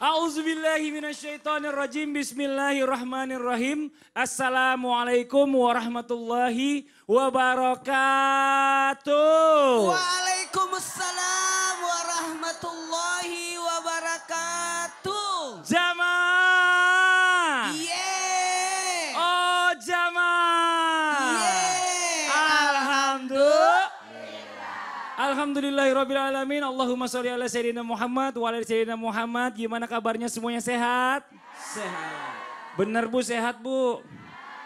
A'udzubillahi Bismillahirrahmanirrahim. Assalamualaikum warahmatullahi wabarakatuh. Waalaikumsalam warahmatullahi Alhamdulillahirrabbilalamin. Allahumma sholli ala Sayyidina Muhammad wa ala Sayyidina Muhammad. Gimana kabarnya semuanya sehat? Sehat. Bener bu sehat bu?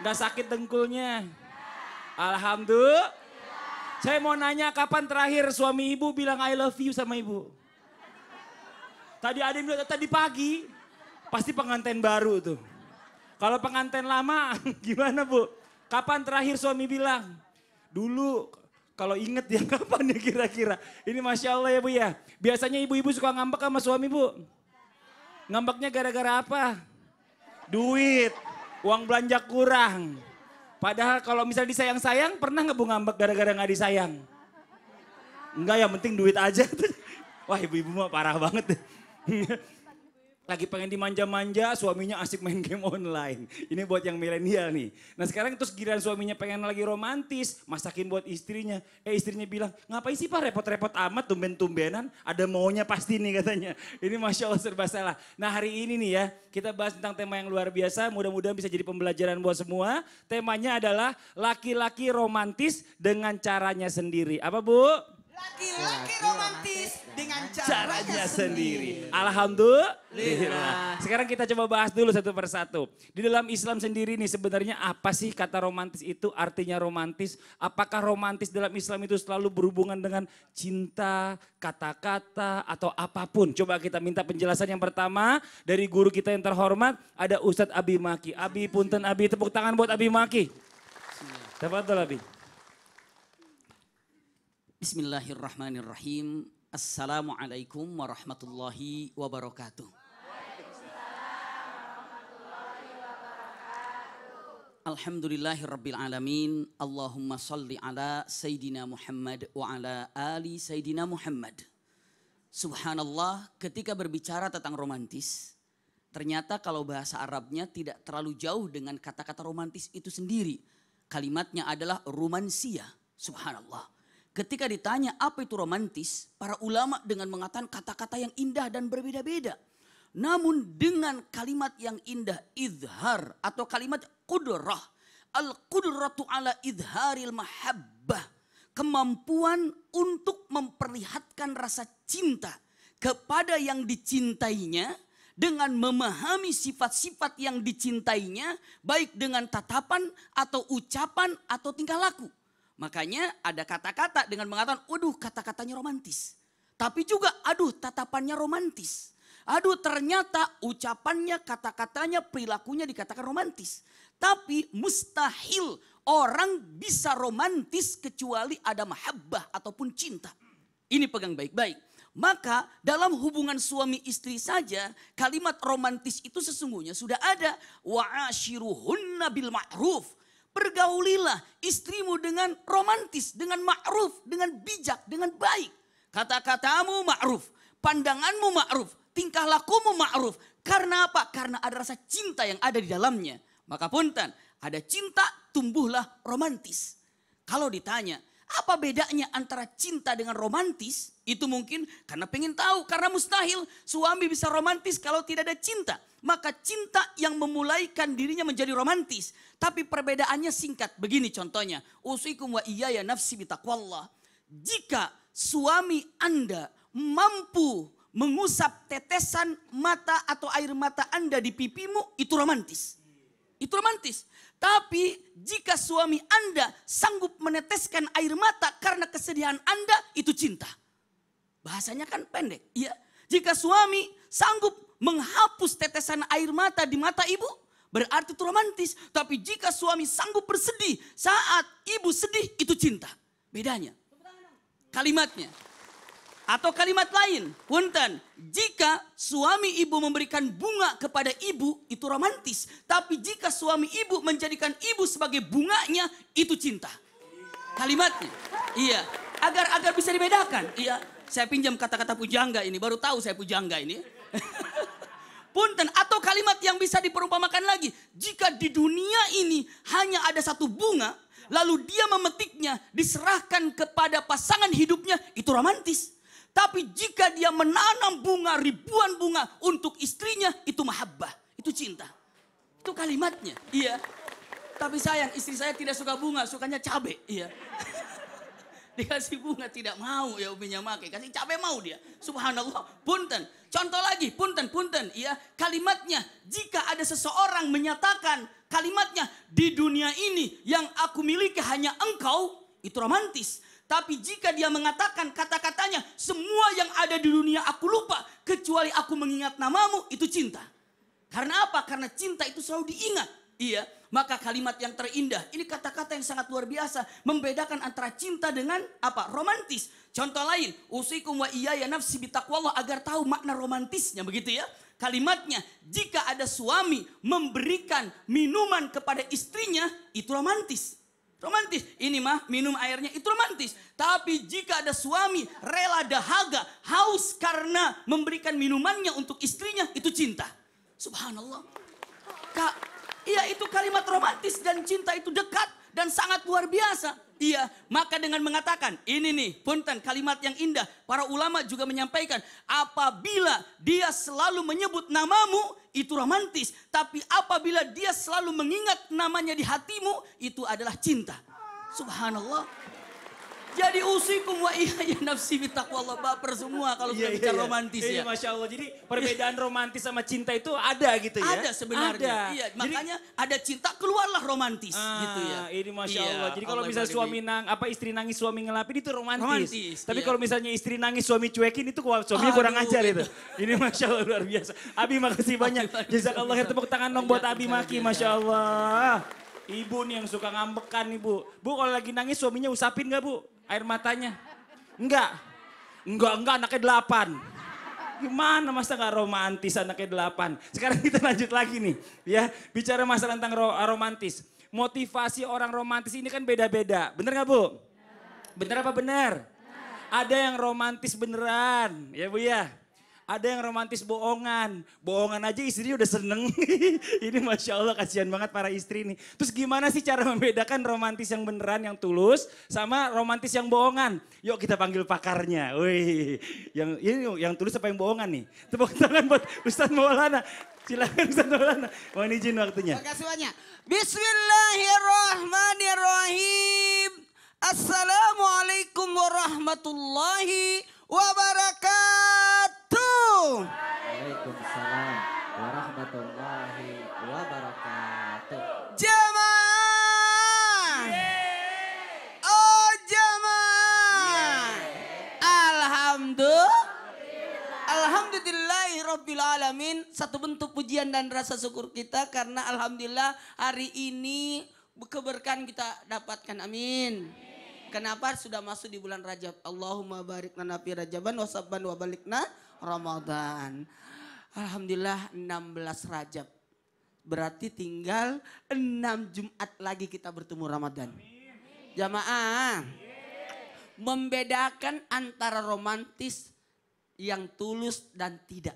Gak sakit dengkulnya? Alhamdulillah. Saya mau nanya kapan terakhir suami ibu bilang I love you sama ibu? Tadi ada yang bilang tadi pagi. Pasti pengantin baru tuh. Kalau pengantin lama gimana bu? Kapan terakhir suami bilang? Dulu kalau inget ya kapan ya kira-kira. Ini Masya Allah ya Bu ya. Biasanya ibu-ibu suka ngambek sama suami Bu. Ngambeknya gara-gara apa? Duit. Uang belanja kurang. Padahal kalau misalnya disayang-sayang, pernah nggak Bu ngambek gara-gara nggak disayang? Enggak, ya, penting duit aja. Wah ibu-ibu mah parah banget. lagi pengen dimanja-manja, suaminya asik main game online. Ini buat yang milenial nih. Nah sekarang terus giliran suaminya pengen lagi romantis, masakin buat istrinya. Eh istrinya bilang, ngapain sih pak repot-repot amat tumben-tumbenan, ada maunya pasti nih katanya. Ini Masya Allah serba salah. Nah hari ini nih ya, kita bahas tentang tema yang luar biasa, mudah-mudahan bisa jadi pembelajaran buat semua. Temanya adalah laki-laki romantis dengan caranya sendiri. Apa bu? Laki-laki romantis dengan caranya sendiri. Alhamdulillah. Sekarang kita coba bahas dulu satu persatu. Di dalam Islam sendiri nih sebenarnya apa sih kata romantis itu artinya romantis? Apakah romantis dalam Islam itu selalu berhubungan dengan cinta, kata-kata atau apapun? Coba kita minta penjelasan yang pertama dari guru kita yang terhormat ada Ustadz Abi Maki. Abi Punten Abi tepuk tangan buat Abi Maki. Tepatlah Abi. Bismillahirrahmanirrahim. Assalamualaikum warahmatullahi wabarakatuh. warahmatullahi Alhamdulillahirrabbilalamin Allahumma salli ala Sayyidina Muhammad wa ala ali Sayyidina Muhammad Subhanallah ketika berbicara tentang romantis Ternyata kalau bahasa Arabnya tidak terlalu jauh dengan kata-kata romantis itu sendiri Kalimatnya adalah romansia Subhanallah ketika ditanya apa itu romantis, para ulama dengan mengatakan kata-kata yang indah dan berbeda-beda. Namun dengan kalimat yang indah, idhar atau kalimat kudrah. al kudratu ala idharil mahabbah. Kemampuan untuk memperlihatkan rasa cinta kepada yang dicintainya dengan memahami sifat-sifat yang dicintainya baik dengan tatapan atau ucapan atau tingkah laku. Makanya ada kata-kata dengan mengatakan, aduh kata-katanya romantis. Tapi juga aduh tatapannya romantis. Aduh ternyata ucapannya, kata-katanya, perilakunya dikatakan romantis. Tapi mustahil orang bisa romantis kecuali ada mahabbah ataupun cinta. Ini pegang baik-baik. Maka dalam hubungan suami istri saja kalimat romantis itu sesungguhnya sudah ada. Wa bil ma'ruf Pergaulilah istrimu dengan romantis, dengan ma'ruf, dengan bijak, dengan baik. Kata-katamu ma'ruf, pandanganmu ma'ruf, tingkah lakumu ma'ruf. Karena apa? Karena ada rasa cinta yang ada di dalamnya. Maka punten, ada cinta tumbuhlah romantis. Kalau ditanya, apa bedanya antara cinta dengan romantis? Itu mungkin karena pengen tahu, karena mustahil suami bisa romantis kalau tidak ada cinta. Maka cinta yang memulaikan dirinya menjadi romantis. Tapi perbedaannya singkat, begini contohnya. Usikum wa iya ya nafsi bitakwallah. Jika suami Anda mampu mengusap tetesan mata atau air mata Anda di pipimu, itu romantis. Itu romantis. Tapi jika suami Anda sanggup meneteskan air mata karena kesedihan Anda, itu cinta. Bahasanya kan pendek. Iya. Jika suami sanggup menghapus tetesan air mata di mata ibu, berarti itu romantis. Tapi jika suami sanggup bersedih saat ibu sedih, itu cinta. Bedanya. Kalimatnya. Atau kalimat lain, punten, jika suami ibu memberikan bunga kepada ibu, itu romantis. Tapi jika suami ibu menjadikan ibu sebagai bunganya, itu cinta. Kalimatnya, iya. Agar agar bisa dibedakan, iya. Saya pinjam kata-kata pujangga ini, baru tahu saya pujangga ini. Punten, atau kalimat yang bisa diperumpamakan lagi. Jika di dunia ini hanya ada satu bunga, lalu dia memetiknya, diserahkan kepada pasangan hidupnya, itu romantis. Tapi jika dia menanam bunga, ribuan bunga untuk istrinya, itu mahabbah, itu cinta. Itu kalimatnya, iya. Tapi sayang istri saya tidak suka bunga, sukanya cabai, iya. Dikasih bunga tidak mau ya uminya make. Kasih cabai mau dia. Subhanallah. Punten. Contoh lagi. Punten, punten. Ya, kalimatnya. Jika ada seseorang menyatakan kalimatnya. Di dunia ini yang aku miliki hanya engkau. Itu romantis. Tapi jika dia mengatakan kata-katanya, semua yang ada di dunia aku lupa, kecuali aku mengingat namamu, itu cinta. Karena apa? Karena cinta itu selalu diingat. Iya, maka kalimat yang terindah ini kata-kata yang sangat luar biasa membedakan antara cinta dengan apa? Romantis. Contoh lain, usikum wa iya ya nafsi bitaqwallah agar tahu makna romantisnya begitu ya. Kalimatnya, jika ada suami memberikan minuman kepada istrinya, itu romantis. Romantis. Ini mah minum airnya itu romantis. Tapi jika ada suami rela dahaga, haus karena memberikan minumannya untuk istrinya, itu cinta. Subhanallah. Kak, Iya itu kalimat romantis dan cinta itu dekat dan sangat luar biasa. Iya, maka dengan mengatakan ini nih, punten kalimat yang indah. Para ulama juga menyampaikan apabila dia selalu menyebut namamu itu romantis, tapi apabila dia selalu mengingat namanya di hatimu itu adalah cinta. Subhanallah. Jadi usikum wa iya, iya nafsi Allah. baper semua kalau kita iya, bicara iya, romantis iya. ya. Iya, Masya Allah. Jadi perbedaan romantis sama cinta itu ada gitu ya. Ada sebenarnya. Ada. Iya, Jadi, makanya ada cinta keluarlah romantis ah, gitu ya. Ini Masya iya, Allah. Jadi kalau misalnya suami nang apa istri nangis suami ngelapin itu romantis. romantis Tapi iya. kalau misalnya istri nangis suami cuekin itu suaminya Aduh, kurang ajar itu. Ini Masya Allah luar biasa. Abi makasih banyak. Jazakallah ya tepuk tangan dong buat Abi Maki Masya Allah. Ibu nih yang suka ngambekan nih Bu. Bu kalau lagi nangis suaminya usapin gak Bu? air matanya? Enggak. Enggak, enggak anaknya delapan. Gimana masa gak romantis anaknya delapan? Sekarang kita lanjut lagi nih. ya Bicara masalah tentang eh, romantis. Motivasi orang romantis ini kan beda-beda. Bener gak Bu? Bener apa bener? Ada yang romantis beneran. Ya Bu ya? Ada yang romantis bohongan. Bohongan aja istri udah seneng. ini Masya Allah kasihan banget para istri nih. Terus gimana sih cara membedakan romantis yang beneran, yang tulus, sama romantis yang bohongan? Yuk kita panggil pakarnya. Wih, yang ini yang tulus apa yang bohongan nih? Tepuk tangan buat Ustaz Maulana. silahkan Ustaz Maulana. Mohon izin waktunya. Terima kasih banyak. Bismillahirrahmanirrahim. Assalamualaikum warahmatullahi wabarakatuh. Waalaikumsalam warahmatullahi wabarakatuh. Jemaah. Oh jemaah. Alhamdulillah. Alhamdulillah. rabbil alamin. Satu bentuk pujian dan rasa syukur kita karena alhamdulillah hari ini keberkahan kita dapatkan. Amin. Kenapa sudah masuk di bulan Rajab? Allahumma barik lana fi Rajaban wasabban wa balikna Ramadan. Alhamdulillah 16 Rajab. Berarti tinggal 6 Jumat lagi kita bertemu Ramadan. Jamaah. Membedakan antara romantis yang tulus dan tidak.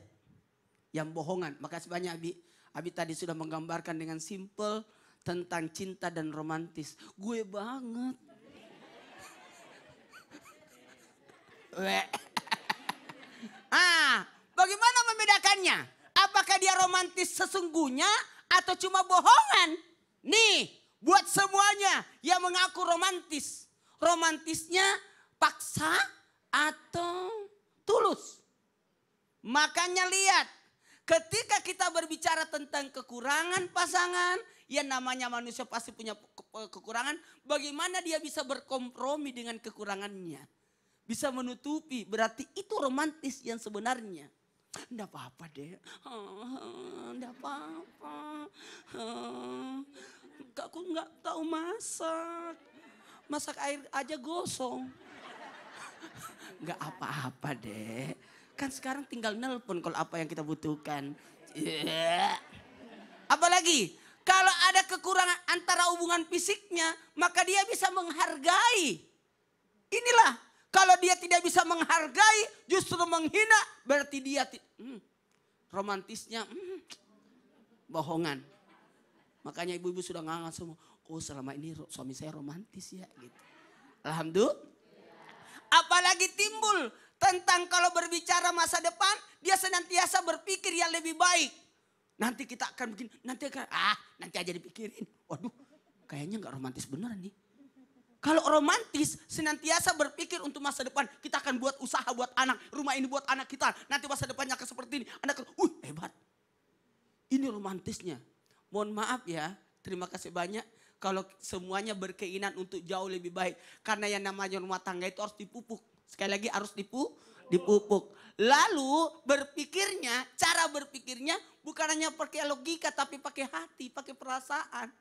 Yang bohongan. Makasih banyak Abi. Abi tadi sudah menggambarkan dengan simple tentang cinta dan romantis. Gue banget. Weh. Ah, bagaimana membedakannya? Apakah dia romantis sesungguhnya atau cuma bohongan? Nih, buat semuanya yang mengaku romantis. Romantisnya paksa atau tulus. Makanya lihat, ketika kita berbicara tentang kekurangan pasangan, ya namanya manusia pasti punya kekurangan, bagaimana dia bisa berkompromi dengan kekurangannya? bisa menutupi. Berarti itu romantis yang sebenarnya. Enggak apa-apa deh. Ah, enggak apa-apa. Aku ah, enggak tahu masak. Masak air aja gosong. Enggak apa-apa deh. Kan sekarang tinggal nelpon kalau apa yang kita butuhkan. Yeah. Apalagi kalau ada kekurangan antara hubungan fisiknya, maka dia bisa menghargai. Inilah kalau dia tidak bisa menghargai, justru menghina, berarti dia hmm, romantisnya hmm, bohongan. Makanya ibu-ibu sudah ngangat semua. Oh selama ini suami saya romantis ya gitu. Alhamdulillah. Apalagi timbul tentang kalau berbicara masa depan, dia senantiasa berpikir yang lebih baik. Nanti kita akan bikin nanti akan, ah nanti aja dipikirin. Waduh, kayaknya nggak romantis beneran nih. Kalau romantis, senantiasa berpikir untuk masa depan. Kita akan buat usaha buat anak. Rumah ini buat anak kita. Nanti masa depannya akan seperti ini. anak akan, uh hebat. Ini romantisnya. Mohon maaf ya. Terima kasih banyak. Kalau semuanya berkeinginan untuk jauh lebih baik. Karena yang namanya rumah tangga itu harus dipupuk. Sekali lagi harus dipu, dipupuk. Lalu berpikirnya, cara berpikirnya bukan hanya pakai logika tapi pakai hati, pakai perasaan.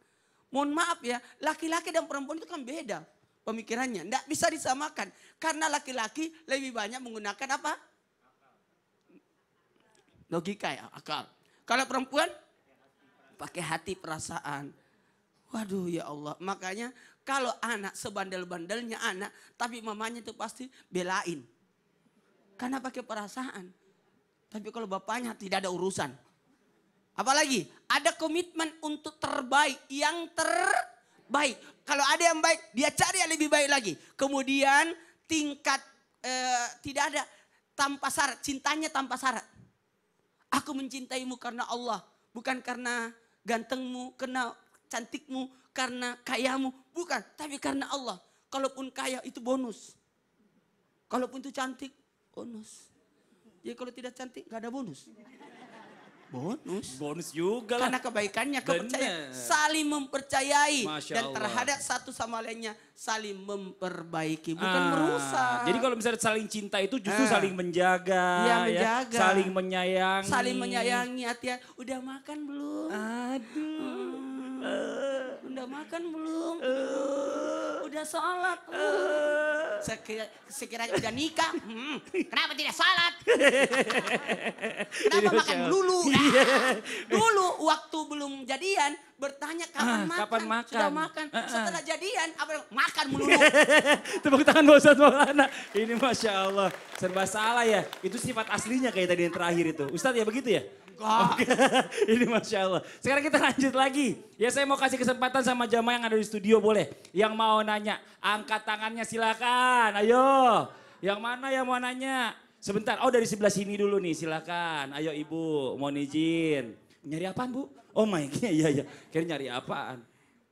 Mohon maaf ya, laki-laki dan perempuan itu kan beda pemikirannya. Tidak bisa disamakan. Karena laki-laki lebih banyak menggunakan apa? Logika ya, akal. Kalau perempuan? Pakai hati perasaan. Waduh ya Allah. Makanya kalau anak sebandel-bandelnya anak, tapi mamanya itu pasti belain. Karena pakai perasaan. Tapi kalau bapaknya tidak ada urusan. Apalagi ada komitmen untuk terbaik, yang terbaik. Kalau ada yang baik, dia cari yang lebih baik lagi. Kemudian tingkat eh, tidak ada tanpa syarat, cintanya tanpa syarat. Aku mencintaimu karena Allah, bukan karena gantengmu, karena cantikmu, karena kayamu, bukan, tapi karena Allah. Kalaupun kaya itu bonus. Kalaupun itu cantik, bonus. Ya kalau tidak cantik, gak ada bonus. Bonus. Bonus juga lah. Karena kebaikannya, kepercayaan. Saling mempercayai. dan terhadap satu sama lainnya saling memperbaiki. Bukan ah, merusak. Jadi kalau misalnya saling cinta itu justru ah. saling menjaga. Iya, ya, menjaga. Ya, saling menyayangi. Saling menyayangi. Hati ya. udah makan belum? Aduh. Uh. Udah makan belum? Uh. Udah sholat belum? Uh sekiranya udah nikah, hmm, kenapa tidak salat? kenapa makan dulu? Iya. Nah, dulu waktu belum jadian, bertanya ah, kapan ah, makan, kapan makan, sudah makan. Ah, ah. Setelah jadian, apa makan melulu. Tepuk tangan buat Ustaz Maulana. Ini Masya Allah, serba salah ya. Itu sifat aslinya kayak tadi yang terakhir itu. Ustaz ya begitu ya? Enggak. ini Masya Allah. Sekarang kita lanjut lagi. Ya saya mau kasih kesempatan sama jamaah yang ada di studio boleh. Yang mau nanya, angkat tangannya silakan. Ayo. Yang mana yang mau nanya? Sebentar, oh dari sebelah sini dulu nih silakan. Ayo ibu, mohon izin. Nyari apaan Bu? Oh my God, iya iya. Kira nyari apaan?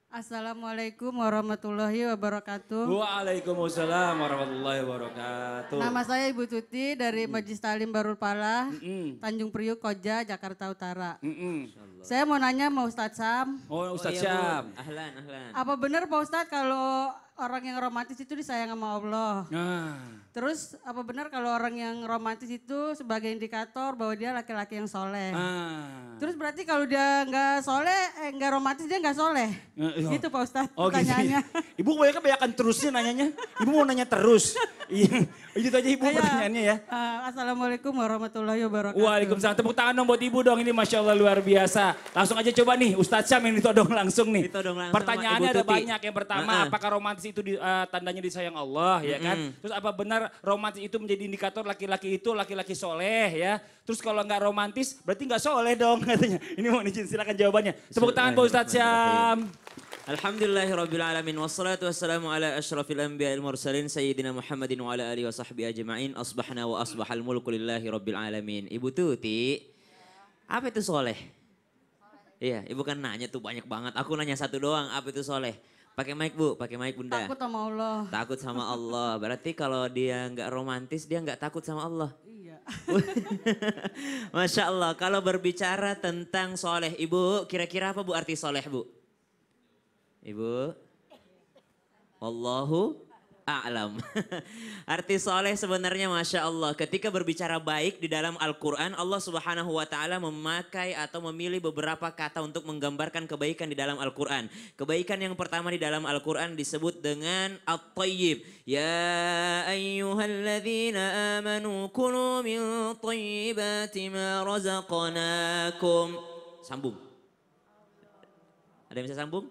Assalamualaikum warahmatullahi wabarakatuh. Waalaikumsalam warahmatullahi wabarakatuh. Nama saya Ibu Tuti dari Majlis Talim Barul Pala, Tanjung Priuk, Koja, Jakarta Utara. Saya mau nanya mau Ustadz Sam. Oh Ustadz oh, iya, Sam. Ahlan, ahlan. Apa benar Pak Ustadz kalau orang yang romantis itu disayang sama Allah. Nah. Terus apa benar kalau orang yang romantis itu sebagai indikator bahwa dia laki-laki yang soleh? Nah. Terus berarti kalau dia nggak soleh, eh, romantis dia nggak soleh. Nah, iya. Gitu Pak Ustadz oh, gitu. pertanyaannya. Gitu. Ibu kebanyakan kan terusnya nanyanya. Ibu mau nanya terus. Iya, oh, Itu aja ibu Ayo, pertanyaannya ya. Uh, Assalamualaikum warahmatullahi wabarakatuh. Waalaikumsalam. Tepuk tangan dong buat ibu dong. Ini Masya Allah luar biasa. Langsung aja coba nih Ustadz Syam yang ditodong langsung nih. Ditodong langsung Pertanyaannya ada banyak. Yang pertama uh -uh. apakah romantis itu di, uh, tandanya disayang Allah ya kan. Mm. Terus apa benar romantis itu menjadi indikator laki-laki itu laki-laki soleh ya. Terus kalau nggak romantis berarti nggak soleh dong katanya. Ini mau izin silakan jawabannya. Tepuk tangan buat Ustadz Syam. Alhamdulillahirrabbilalamin Wassalatu wassalamu ala ashrafil anbiya al mursalin Sayyidina Muhammadin wa ala alihi wa sahbihi ajma'in Asbahna wa asbahal mulku lillahi rabbil alamin Ibu Tuti Apa itu soleh? Iya, ibu kan nanya tuh banyak banget. Aku nanya satu doang, apa itu soleh? Pakai mic bu, pakai mic bunda. Takut sama Allah. Takut sama Allah. Berarti kalau dia nggak romantis, dia nggak takut sama Allah. Iya. Masya Allah. Kalau berbicara tentang soleh, ibu kira-kira apa bu arti soleh bu? Ibu? Allahu a'lam. Arti soleh sebenarnya Masya Allah. Ketika berbicara baik di dalam Al-Quran, Allah subhanahu wa ta'ala memakai atau memilih beberapa kata untuk menggambarkan kebaikan di dalam Al-Quran. Kebaikan yang pertama di dalam Al-Quran disebut dengan At-Tayyib. Ya ayyuhalladzina amanu kunu min tayyibati ma razaqanakum. Sambung. Ada yang bisa sambung?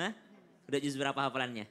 Hah? Udah juz berapa hafalannya?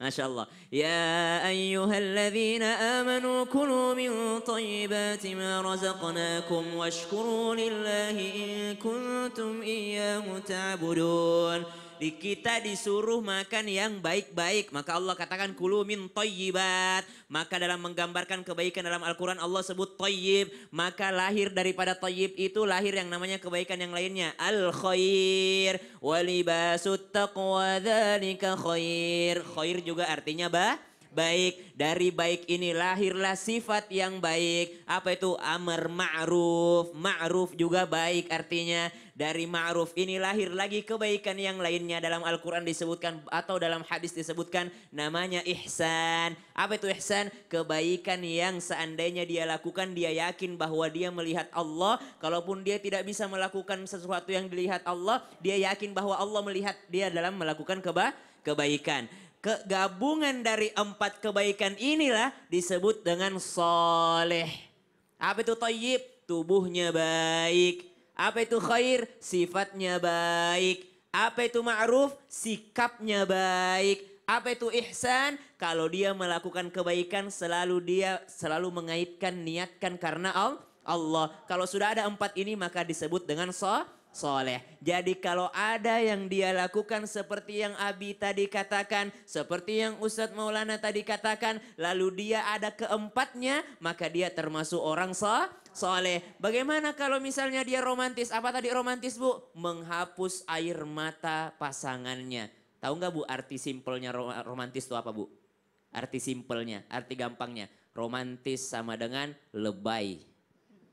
Masya Allah. Ya ayyuhalladzina amanu kulu min tayyibati ma razaqnakum washkuru lillahi in kuntum iyyahu ta'budun. Di kita disuruh makan yang baik-baik. Maka Allah katakan kulu min toyibat. Maka dalam menggambarkan kebaikan dalam Al-Quran Allah sebut toyib. Maka lahir daripada toyib itu lahir yang namanya kebaikan yang lainnya. Al-khair. Walibasut taqwa dhalika khair. Khair juga artinya bah baik. Dari baik ini lahirlah sifat yang baik. Apa itu? Amar ma'ruf. Ma'ruf juga baik artinya. Dari ma'ruf ini lahir lagi kebaikan yang lainnya dalam Al-Quran disebutkan atau dalam hadis disebutkan namanya ihsan. Apa itu ihsan? Kebaikan yang seandainya dia lakukan dia yakin bahwa dia melihat Allah. Kalaupun dia tidak bisa melakukan sesuatu yang dilihat Allah, dia yakin bahwa Allah melihat dia dalam melakukan keba kebaikan kegabungan dari empat kebaikan inilah disebut dengan soleh. Apa itu toyib? Tubuhnya baik, apa itu khair? Sifatnya baik. Apa itu ma'ruf? Sikapnya baik. Apa itu ihsan? Kalau dia melakukan kebaikan selalu dia selalu mengaitkan niatkan karena Allah. Kalau sudah ada empat ini maka disebut dengan so, soleh. Jadi kalau ada yang dia lakukan seperti yang Abi tadi katakan. Seperti yang Ustadz Maulana tadi katakan. Lalu dia ada keempatnya maka dia termasuk orang so, soleh. Bagaimana kalau misalnya dia romantis? Apa tadi romantis bu? Menghapus air mata pasangannya. Tahu nggak bu arti simpelnya romantis itu apa bu? Arti simpelnya, arti gampangnya. Romantis sama dengan lebay.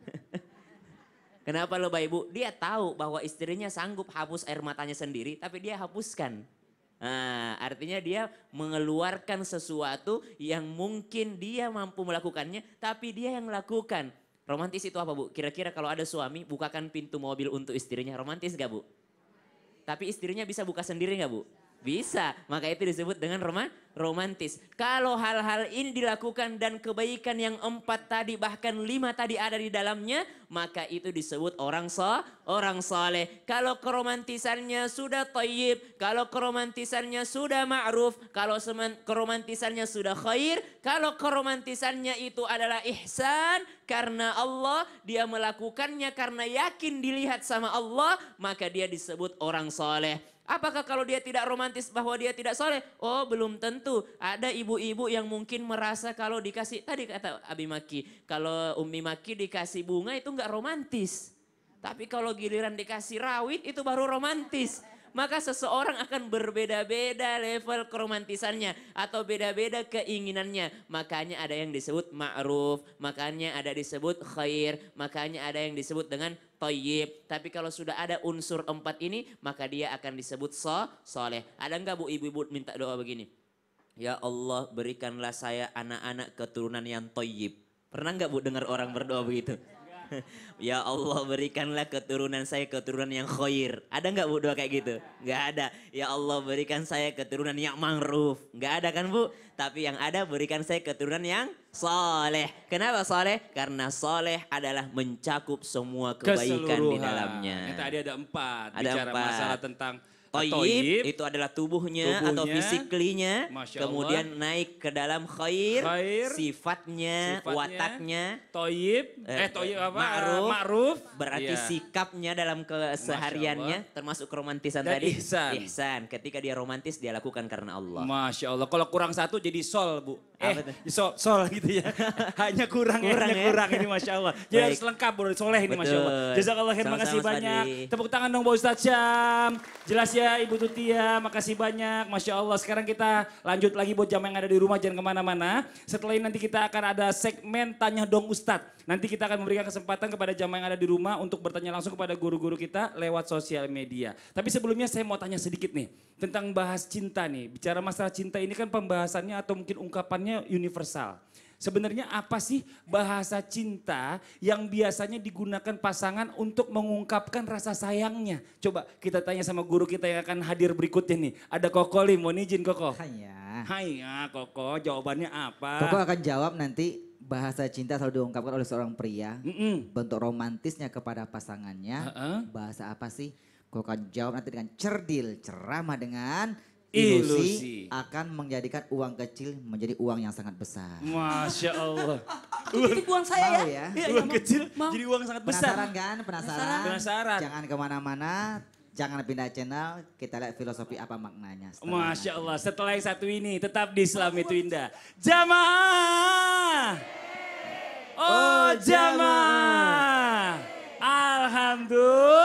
Kenapa lebay bu? Dia tahu bahwa istrinya sanggup hapus air matanya sendiri, tapi dia hapuskan. Nah, artinya dia mengeluarkan sesuatu yang mungkin dia mampu melakukannya, tapi dia yang lakukan. Romantis itu apa bu? Kira-kira kalau ada suami bukakan pintu mobil untuk istrinya, romantis gak bu? Tapi istrinya bisa buka sendiri gak bu? Bisa, maka itu disebut dengan roma, romantis. Kalau hal-hal ini dilakukan dan kebaikan yang empat tadi bahkan lima tadi ada di dalamnya, maka itu disebut orang so, orang soleh. Kalau keromantisannya sudah toyib, kalau keromantisannya sudah ma'ruf, kalau keromantisannya sudah khair, kalau keromantisannya itu adalah ihsan, karena Allah, dia melakukannya karena yakin dilihat sama Allah, maka dia disebut orang soleh. Apakah kalau dia tidak romantis bahwa dia tidak soleh? Oh belum tentu. Ada ibu-ibu yang mungkin merasa kalau dikasih, tadi kata Abi Maki, kalau Umi Maki dikasih bunga itu enggak romantis. Tapi kalau giliran dikasih rawit itu baru romantis maka seseorang akan berbeda-beda level keromantisannya atau beda-beda keinginannya. Makanya ada yang disebut ma'ruf, makanya ada disebut khair, makanya ada yang disebut dengan toyib. Tapi kalau sudah ada unsur empat ini, maka dia akan disebut so, soleh. Ada enggak bu ibu-ibu minta doa begini? Ya Allah berikanlah saya anak-anak keturunan yang toyib. Pernah enggak bu dengar orang berdoa begitu? ya Allah berikanlah keturunan saya keturunan yang khair. Ada nggak bu doa kayak gitu? Nggak ada. Ya Allah berikan saya keturunan yang mangruf. Nggak ada kan bu? Tapi yang ada berikan saya keturunan yang soleh. Kenapa soleh? Karena soleh adalah mencakup semua kebaikan di dalamnya. tadi ada empat. Ada bicara empat. masalah tentang Toyib, itu adalah tubuhnya, tubuhnya atau fisiklinya. Kemudian naik ke dalam khair, khair sifatnya, sifatnya, wataknya. Toyib, eh, eh toyib apa? Ma'ruf. ma'ruf berarti yeah. sikapnya dalam kesehariannya termasuk romantisan tadi. Ihsan. ihsan. Ketika dia romantis dia lakukan karena Allah. Masya Allah. Kalau kurang satu jadi sol bu. Eh, sol, sol gitu ya. hanya kurang, ya, kurang hanya ya? kurang ini Masya Allah. Jadi ya, Baik. harus bro, soleh ini Masya Allah. Jazakallah, terima kasih banyak. Tepuk tangan dong bu Ustadz Syam. Jelas ya. Iya, ya Ibu Tutia, makasih banyak. Masya Allah, sekarang kita lanjut lagi buat jam yang ada di rumah, jangan kemana-mana. Setelah ini nanti kita akan ada segmen Tanya Dong Ustadz. Nanti kita akan memberikan kesempatan kepada jam yang ada di rumah untuk bertanya langsung kepada guru-guru kita lewat sosial media. Tapi sebelumnya saya mau tanya sedikit nih, tentang bahas cinta nih. Bicara masalah cinta ini kan pembahasannya atau mungkin ungkapannya universal. Sebenarnya apa sih bahasa cinta yang biasanya digunakan pasangan untuk mengungkapkan rasa sayangnya? Coba kita tanya sama guru kita yang akan hadir berikutnya nih. Ada Koko Lim, mohon izin Koko. Hanya. Hai ya. Ya, Koko, jawabannya apa? Koko akan jawab nanti bahasa cinta selalu diungkapkan oleh seorang pria. Mm -mm. Bentuk romantisnya kepada pasangannya. Uh -uh. Bahasa apa sih? Koko akan jawab nanti dengan cerdil, ceramah dengan ilusi, ilusi akan menjadikan uang kecil menjadi uang yang sangat besar. Masya Allah. uang, itu uang saya mau ya. ya. Iya, uang kecil mau. jadi uang sangat besar. Penasaran kan? Penasaran? Penasaran. Jangan kemana-mana. Jangan pindah channel, kita lihat filosofi apa maknanya. Masya Allah, setelah yang satu ini tetap di Islam itu indah. Jamaah! Oh, oh jamaah! Alhamdulillah.